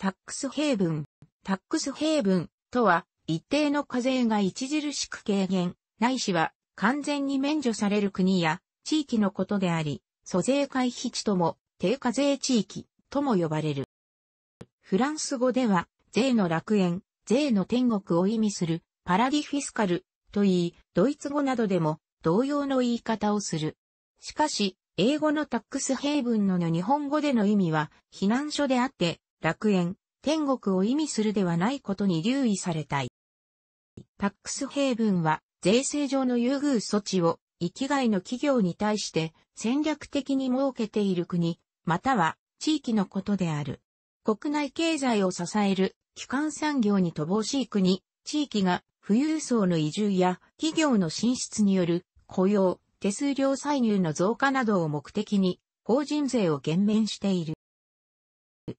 タックスヘブン。タックスヘブンとは、一定の課税が著しく軽減、ないしは完全に免除される国や地域のことであり、租税回避地とも、低課税地域とも呼ばれる。フランス語では、税の楽園、税の天国を意味するパラディフィスカルといい、ドイツ語などでも同様の言い方をする。しかし、英語のタックスヘイブンの日本語での意味は、避難所であって、楽園、天国を意味するではないことに留意されたい。タックスヘイブンは税制上の優遇措置を生きがいの企業に対して戦略的に設けている国、または地域のことである。国内経済を支える基幹産業に乏しい国、地域が富裕層の移住や企業の進出による雇用、手数料歳入の増加などを目的に法人税を減免している。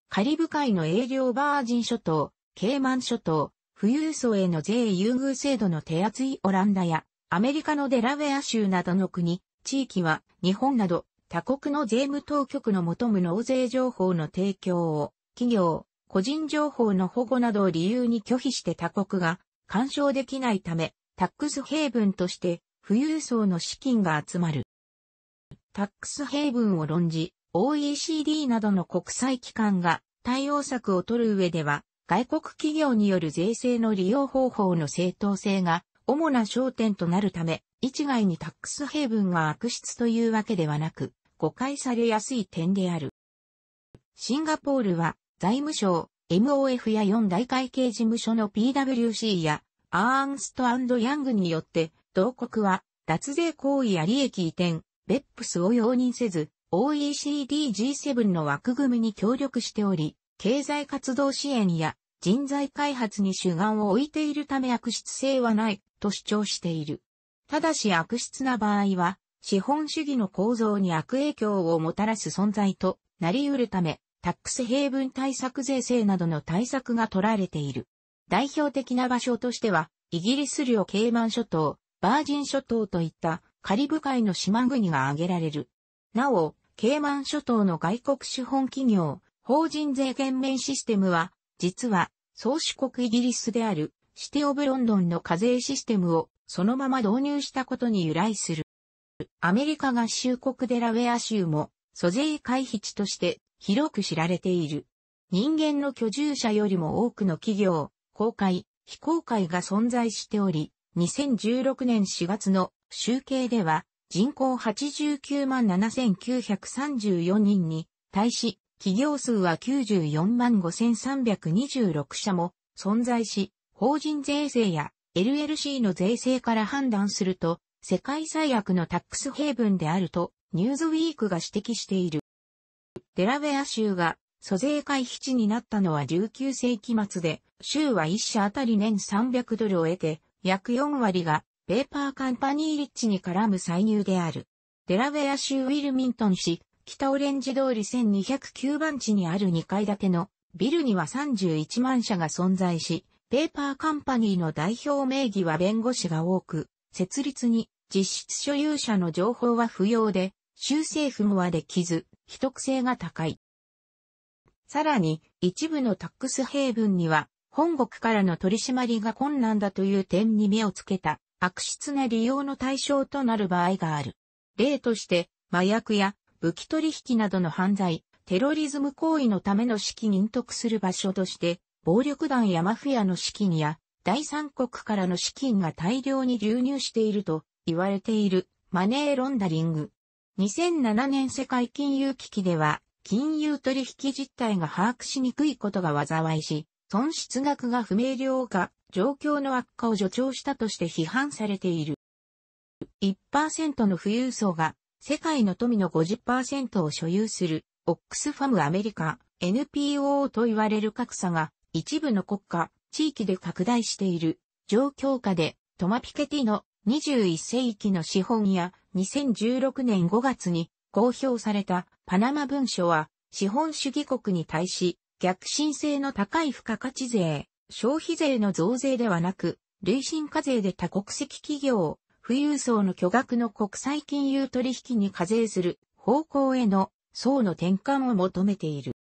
カリブ海の営業バージン諸島、ケイマン諸島、富裕層への税優遇制度の手厚いオランダや、アメリカのデラウェア州などの国、地域は、日本など、他国の税務当局の求む納税情報の提供を、企業、個人情報の保護などを理由に拒否して他国が干渉できないため、タックスヘイブンとして富裕層の資金が集まる。タックスヘイブンを論じ、OECD などの国際機関が対応策を取る上では、外国企業による税制の利用方法の正当性が主な焦点となるため、一概にタックスヘイブンが悪質というわけではなく、誤解されやすい点である。シンガポールは財務省、MOF や4大会計事務所の PWC やアーンストヤングによって、同国は脱税行為や利益移転、ベップスを容認せず、OECD-G7 の枠組みに協力しており、経済活動支援や人材開発に主眼を置いているため悪質性はないと主張している。ただし悪質な場合は、資本主義の構造に悪影響をもたらす存在となり得るため、タックスヘイブン対策税制などの対策が取られている。代表的な場所としては、イギリス領ケイマン諸島、バージン諸島といったカリブ海の島国が挙げられる。なお、ケイマン諸島の外国資本企業、法人税減免システムは、実は、宗主国イギリスである、シティオブロンドンの課税システムを、そのまま導入したことに由来する。アメリカ合衆国デラウェア州も、租税回避地として広く知られている。人間の居住者よりも多くの企業、公開、非公開が存在しており、2016年4月の集計では人口89万7934人に対し、企業数は94万5326社も存在し、法人税制や LLC の税制から判断すると、世界最悪のタックスヘイブンであると、ニューズウィークが指摘している。デラウェア州が租税回避地になったのは19世紀末で、州は1社あたり年300ドルを得て、約4割がペーパーカンパニーリッチに絡む歳入である。デラウェア州ウィルミントン市、北オレンジ通り1209番地にある2階建てのビルには31万社が存在し、ペーパーカンパニーの代表名義は弁護士が多く、設立に実質所有者の情報は不要で、州政府もはできず、秘匿性が高い。さらに、一部のタックスヘイブンには、本国からの取り締まりが困難だという点に目をつけた悪質な利用の対象となる場合がある。例として、麻薬や武器取引などの犯罪、テロリズム行為のための資金隠匿する場所として、暴力団やマフィアの資金や、第三国からの資金が大量に流入していると言われているマネーロンダリング。2007年世界金融危機では、金融取引実態が把握しにくいことが災いし、損失額が不明瞭化状況の悪化を助長したとして批判されている。1%の富裕層が世界の富の50%を所有するオックスファムアメリカ NPO と言われる格差が一部の国家、地域で拡大している状況下でトマピケティの21世紀の資本や2016年5月に公表されたパナマ文書は資本主義国に対し逆進性の高い付加価値税消費税の増税ではなく、累進課税で多国籍企業、富裕層の巨額の国際金融取引に課税する方向への層の転換を求めている。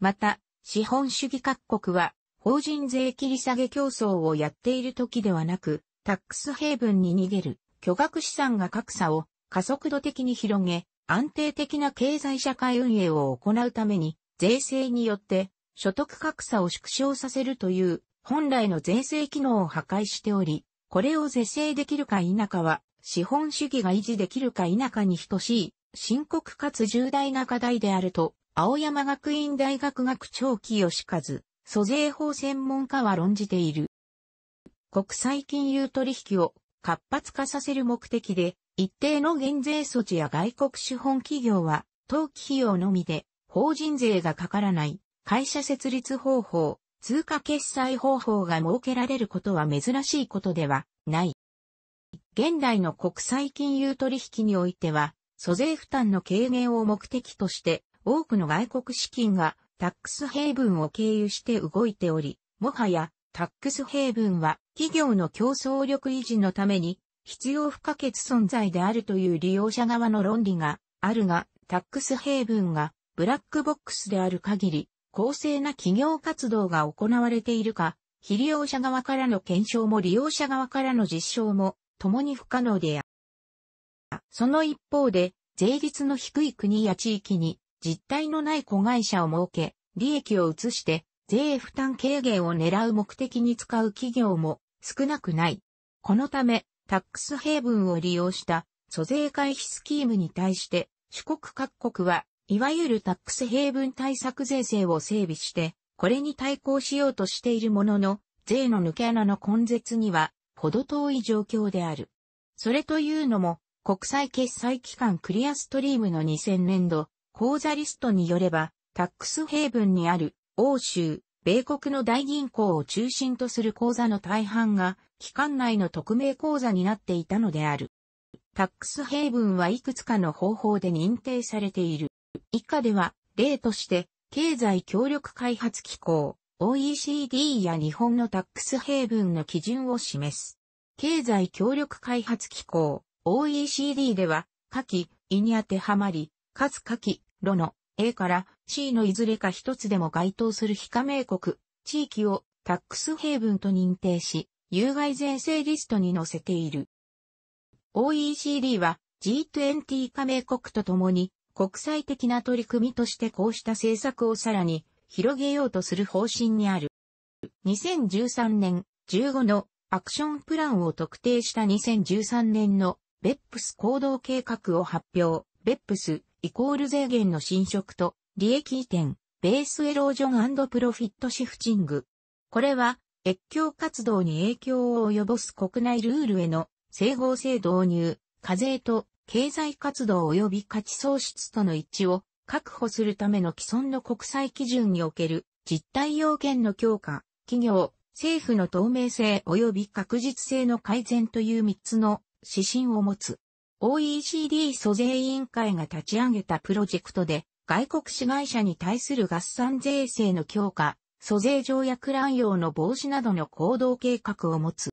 また、資本主義各国は、法人税切り下げ競争をやっている時ではなく、タックスヘイブンに逃げる巨額資産が格差を加速度的に広げ、安定的な経済社会運営を行うために、税制によって所得格差を縮小させるという本来の税制機能を破壊しており、これを是正できるか否かは、資本主義が維持できるか否かに等しい、深刻かつ重大な課題であると、青山学院大学学長期吉和、租税法専門家は論じている。国際金融取引を活発化させる目的で、一定の減税措置や外国資本企業は、登記費用のみで、法人税がかからない、会社設立方法、通貨決済方法が設けられることは珍しいことではない。現代の国際金融取引においては、租税負担の軽減を目的として、多くの外国資金がタックスヘイブンを経由して動いており、もはやタックスヘイブンは企業の競争力維持のために必要不可欠存在であるという利用者側の論理があるが、タックスヘイブンがブラックボックスである限り、公正な企業活動が行われているか、非利用者側からの検証も利用者側からの実証も共に不可能である。その一方で、税率の低い国や地域に実態のない子会社を設け、利益を移して税負担軽減を狙う目的に使う企業も少なくない。このため、タックスヘイブンを利用した租税回避スキームに対して、諸国各国はいわゆるタックスヘイブン対策税制を整備して、これに対抗しようとしているものの、税の抜け穴の根絶には、ほど遠い状況である。それというのも、国際決済機関クリアストリームの2000年度、口座リストによれば、タックスヘイブンにある、欧州、米国の大銀行を中心とする口座の大半が、機関内の匿名口座になっていたのである。タックスヘイブンはいくつかの方法で認定されている。以下では、例として、経済協力開発機構、OECD や日本のタックスヘイブンの基準を示す。経済協力開発機構、OECD では、下記、位に当てはまり、かつ下記、ロの A から C のいずれか一つでも該当する非加盟国、地域をタックスヘイブンと認定し、有害税制リストに載せている。OECD は G20 加盟国とともに国際的な取り組みとしてこうした政策をさらに広げようとする方針にある。2013年15のアクションプランを特定した2013年のベップス行動計画を発表。ベップスイコール税源の侵食と利益移転、ベースエロージョンプロフィットシフチング。これは越境活動に影響を及ぼす国内ルールへの整合性導入、課税と経済活動及び価値創出との一致を確保するための既存の国際基準における実態要件の強化、企業、政府の透明性及び確実性の改善という3つの指針を持つ。OECD 租税委員会が立ち上げたプロジェクトで、外国子会社に対する合算税制の強化、租税条約乱用の防止などの行動計画を持つ。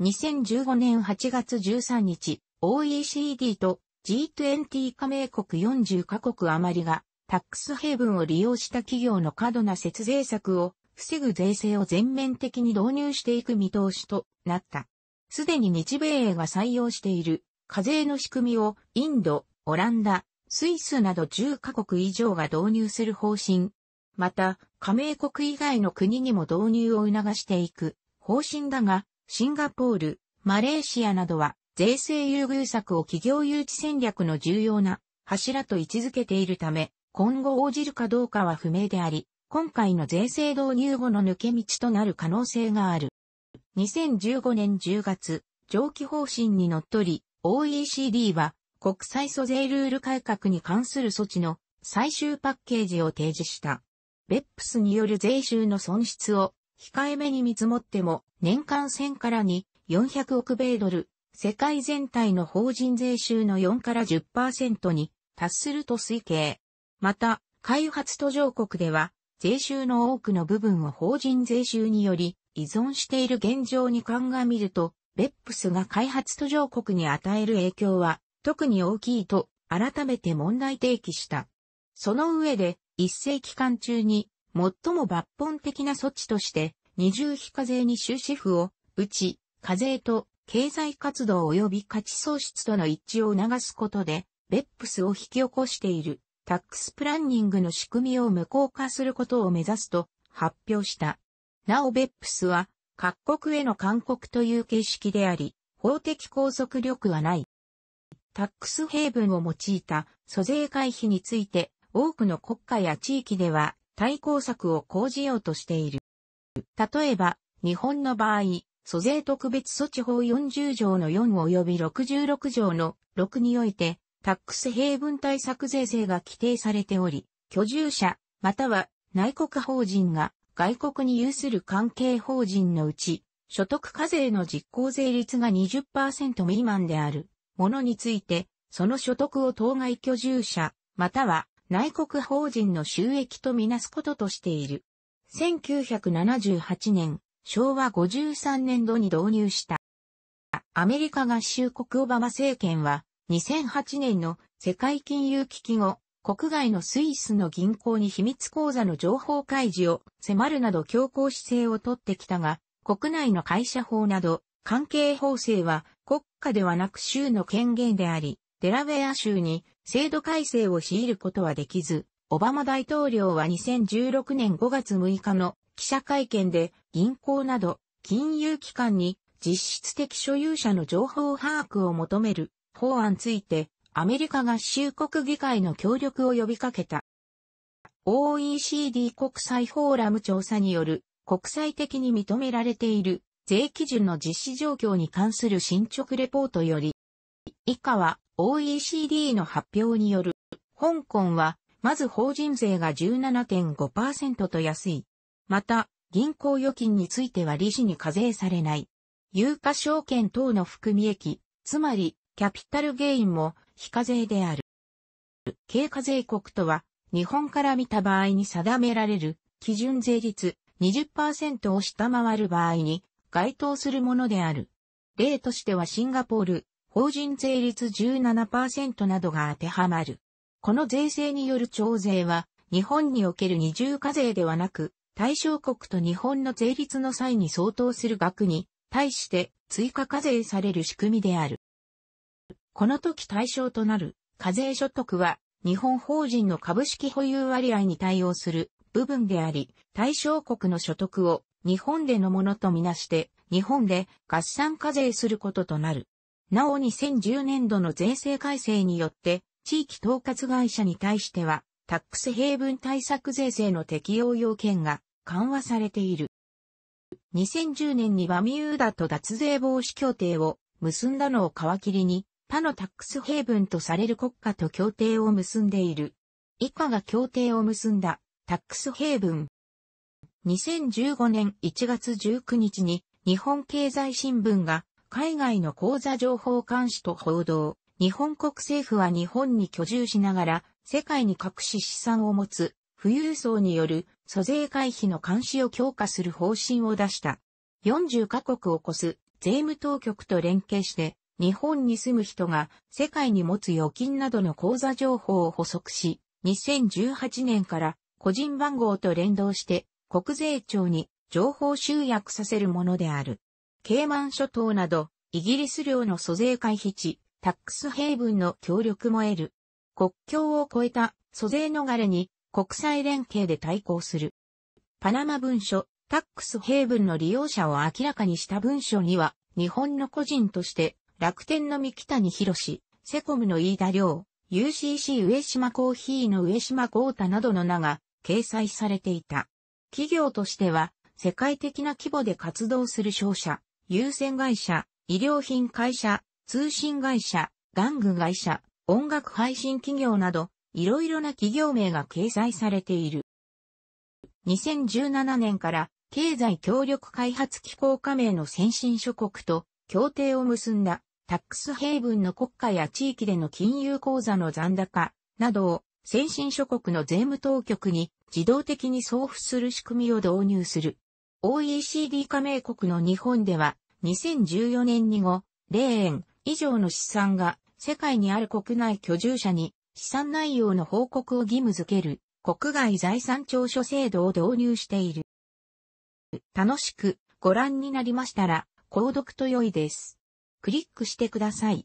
2015年8月13日、OECD と G20 加盟国40カ国余りがタックスヘイブンを利用した企業の過度な節税策を防ぐ税制を全面的に導入していく見通しとなった。すでに日米英が採用している課税の仕組みをインド、オランダ、スイスなど10カ国以上が導入する方針。また、加盟国以外の国にも導入を促していく方針だが、シンガポール、マレーシアなどは税制優遇策を企業誘致戦略の重要な柱と位置づけているため、今後応じるかどうかは不明であり、今回の税制導入後の抜け道となる可能性がある。2015年10月、上記方針にのっとり、OECD は国際租税ルール改革に関する措置の最終パッケージを提示した。BEPS による税収の損失を控えめに見積もっても年間1000からに400億米ドル、世界全体の法人税収の4から10%に達すると推計。また、開発途上国では、税収の多くの部分を法人税収により依存している現状に鑑みると、ベップスが開発途上国に与える影響は特に大きいと改めて問題提起した。その上で、一世期間中に最も抜本的な措置として、二重非課税に終止符を打ち、課税と経済活動及び価値創出との一致を促すことで、ベップスを引き起こしているタックスプランニングの仕組みを無効化することを目指すと発表した。なおベップスは各国への勧告という形式であり、法的拘束力はない。タックスヘイブンを用いた租税回避について多くの国家や地域では対抗策を講じようとしている。例えば、日本の場合、租税特別措置法40条の4及び66条の6において、タックス平分対策税制が規定されており、居住者、または内国法人が外国に有する関係法人のうち、所得課税の実効税率が20%未満であるものについて、その所得を当該居住者、または内国法人の収益とみなすこととしている。1978年、昭和53年度に導入した。アメリカ合衆国オバマ政権は、2008年の世界金融危機後、国外のスイスの銀行に秘密口座の情報開示を迫るなど強硬姿勢をとってきたが、国内の会社法など、関係法制は国家ではなく州の権限であり、デラウェア州に制度改正を強いることはできず、オバマ大統領は2016年5月6日の記者会見で銀行など金融機関に実質的所有者の情報把握を求める法案ついてアメリカ合衆国議会の協力を呼びかけた。OECD 国際フォーラム調査による国際的に認められている税基準の実施状況に関する進捗レポートより、以下は OECD の発表による、香港はまず法人税が17.5%と安い。また、銀行預金については利子に課税されない。有価証券等の含み益、つまり、キャピタルゲインも非課税である。経課税国とは、日本から見た場合に定められる基準税率20%を下回る場合に該当するものである。例としてはシンガポール、法人税率17%などが当てはまる。この税制による徴税は、日本における二重課税ではなく、対象国と日本の税率の際に相当する額に対して追加課税される仕組みである。この時対象となる課税所得は日本法人の株式保有割合に対応する部分であり、対象国の所得を日本でのものとみなして日本で合算課税することとなる。なお2010年度の税制改正によって地域統括会社に対してはタックス平分対策税制の適用要件が緩和されている。2010年にバミューダと脱税防止協定を結んだのを皮切りに、他のタックスヘイブンとされる国家と協定を結んでいる。以下が協定を結んだタックスヘイブン。2015年1月19日に日本経済新聞が海外の口座情報監視と報道。日本国政府は日本に居住しながら世界に隠し資産を持つ富裕層による租税回避の監視を強化する方針を出した。40カ国を超す税務当局と連携して、日本に住む人が世界に持つ預金などの口座情報を補足し、2018年から個人番号と連動して国税庁に情報集約させるものである。ケイマン諸島などイギリス領の租税回避地、タックスヘイブンの協力も得る。国境を越えた租税逃れに国際連携で対抗する。パナマ文書、タックスヘイブンの利用者を明らかにした文書には、日本の個人として、楽天の三木谷博士、セコムの飯田良、UCC 上島コーヒーの上島豪太などの名が掲載されていた。企業としては、世界的な規模で活動する商社、優先会社、医療品会社、通信会社、玩具会社、音楽配信企業など、いろいろな企業名が掲載されている。2017年から経済協力開発機構加盟の先進諸国と協定を結んだタックスヘイブンの国家や地域での金融口座の残高などを先進諸国の税務当局に自動的に送付する仕組みを導入する。OECD 加盟国の日本では2014年にも0円以上の資産が世界にある国内居住者に資産内容の報告を義務付ける国外財産調書制度を導入している。楽しくご覧になりましたら、購読と良いです。クリックしてください。